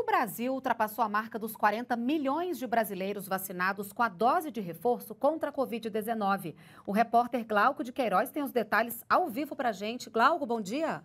O Brasil ultrapassou a marca dos 40 milhões de brasileiros vacinados com a dose de reforço contra a Covid-19. O repórter Glauco de Queiroz tem os detalhes ao vivo para a gente. Glauco, bom dia.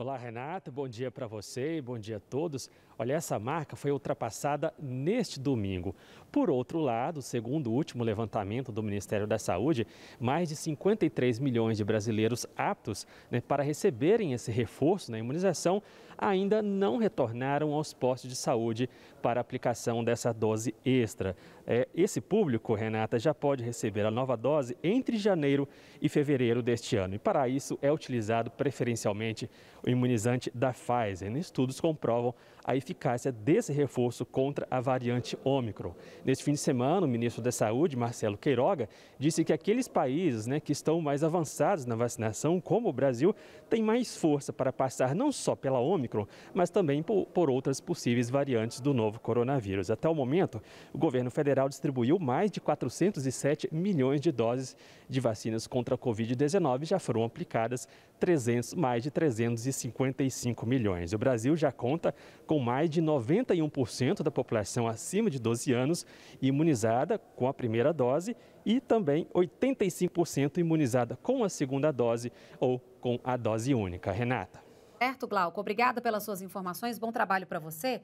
Olá, Renata. Bom dia para você e bom dia a todos. Olha, essa marca foi ultrapassada neste domingo. Por outro lado, segundo o último levantamento do Ministério da Saúde, mais de 53 milhões de brasileiros aptos né, para receberem esse reforço na né, imunização ainda não retornaram aos postos de saúde para aplicação dessa dose extra. É, esse público, Renata, já pode receber a nova dose entre janeiro e fevereiro deste ano. E para isso é utilizado preferencialmente imunizante da Pfizer. Estudos comprovam a eficácia desse reforço contra a variante Ômicron. Neste fim de semana, o ministro da Saúde, Marcelo Queiroga, disse que aqueles países né, que estão mais avançados na vacinação, como o Brasil, têm mais força para passar não só pela Ômicron, mas também por, por outras possíveis variantes do novo coronavírus. Até o momento, o governo federal distribuiu mais de 407 milhões de doses de vacinas contra a Covid-19 já foram aplicadas 300, mais de 300 55 milhões. O Brasil já conta com mais de 91% da população acima de 12 anos imunizada com a primeira dose e também 85% imunizada com a segunda dose ou com a dose única. Renata. Certo, Glauco. Obrigada pelas suas informações. Bom trabalho para você.